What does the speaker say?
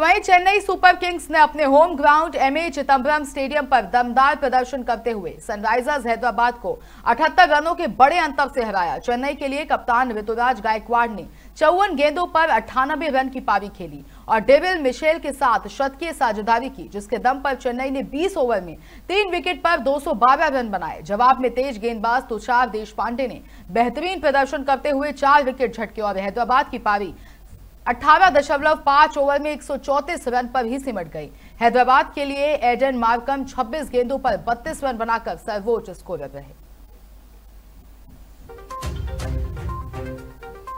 वहीं Chennai super Kings ने अपने home ground M A Chidambaram stadium पर दमदार प्रदर्शन करते हुए सनराइजर्स हैदराबाद को 78 रनों के बड़े अंतर से हराया चेन्नई के लिए कप्तान ऋतुराज गायकवाड़ ने चौवन गेंदों पर अट्ठानबे रन की पारी खेली और डेविल मिशेल के साथ शतकीय साझेदारी की जिसके दम पर चेन्नई ने 20 ओवर में तीन विकेट पर 212 रन बनाए जवाब में तेज गेंदबाज तुषार देशपांडे ने बेहतरीन प्रदर्शन करते हुए चार विकेट झटके और हैदराबाद की पारी अठारह दशमलव पांच ओवर में एक रन पर ही सिमट गई हैदराबाद के लिए एडन मार्कम 26 गेंदों पर 32 रन बनाकर सर्वोच्च स्कोरर रहे